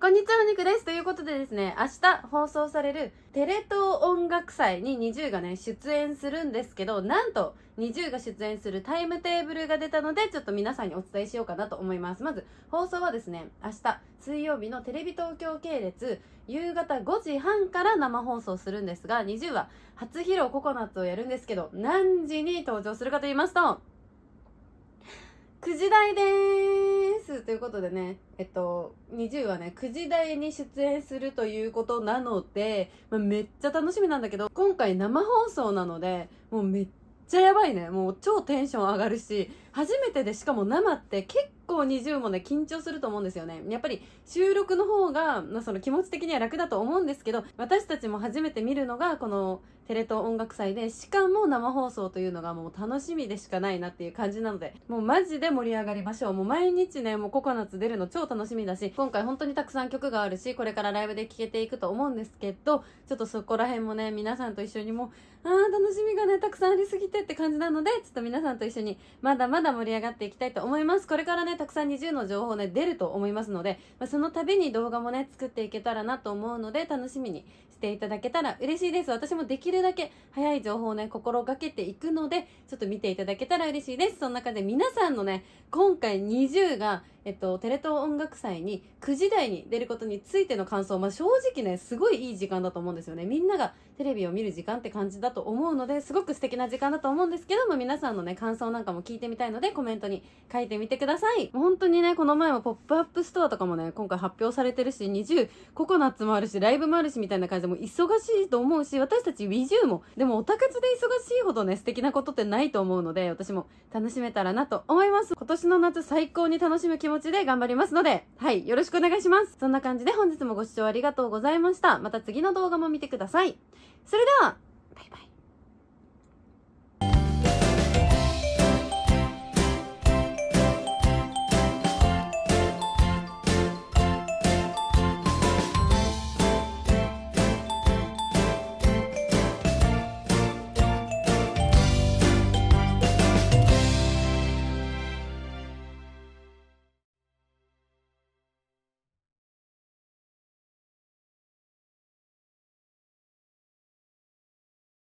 こんにちは、お肉です。ということでですね、明日放送されるテレ東音楽祭に NiziU がね、出演するんですけど、なんと NiziU が出演するタイムテーブルが出たので、ちょっと皆さんにお伝えしようかなと思います。まず、放送はですね、明日水曜日のテレビ東京系列、夕方5時半から生放送するんですが、NiziU は初披露ココナッツをやるんですけど、何時に登場するかと言いますと、9時台ですですということでね、えっと、20はね、9時台に出演するということなので、まあ、めっちゃ楽しみなんだけど、今回生放送なので、もうめっちゃやばいね。もう超テンション上がるし、初めてでしかも生って結構20もね、緊張すると思うんですよね。やっぱり収録の方が、まあ、その気持ち的には楽だと思うんですけど、私たちも初めて見るのが、このテレ東音楽祭で、しかも生放送というのがもう楽しみでしかないなっていう感じなので、もうマジで盛り上がりましょう。もう毎日ね、もうココナッツ出るの超楽しみだし、今回本当にたくさん曲があるし、これからライブで聴けていくと思うんですけど、ちょっとそこら辺もね、皆さんと一緒にもう、あー楽しみがね、たくさんありすぎてって感じなので、ちょっと皆さんと一緒に、まだまだだ盛り上がっていきたいと思います。これからね、たくさん20の情報ね、出ると思いますので、まあ、その度に動画もね、作っていけたらなと思うので、楽しみにしていただけたら嬉しいです。私もできるだけ早い情報をね、心がけていくので、ちょっと見ていただけたら嬉しいです。その中で皆さんのね、今回20がえっと、テレ東音楽祭に9時台に出ることについての感想、まあ、正直ね、すごいいい時間だと思うんですよね。みんながテレビを見る時間って感じだと思うので、すごく素敵な時間だと思うんですけども、皆さんのね、感想なんかも聞いてみたいので、コメントに書いてみてください。本当にね、この前もポップアップストアとかもね、今回発表されてるし、20ココナッツもあるし、ライブもあるし、みたいな感じで、も忙しいと思うし、私たち w i i u も、でもオタ活で忙しいほどね、素敵なことってないと思うので、私も楽しめたらなと思います。今年の夏最高に楽しむ気持ちちで頑張りますので、はい、よろしくお願いします。そんな感じで本日もご視聴ありがとうございました。また次の動画も見てください。それでは、バイバイ。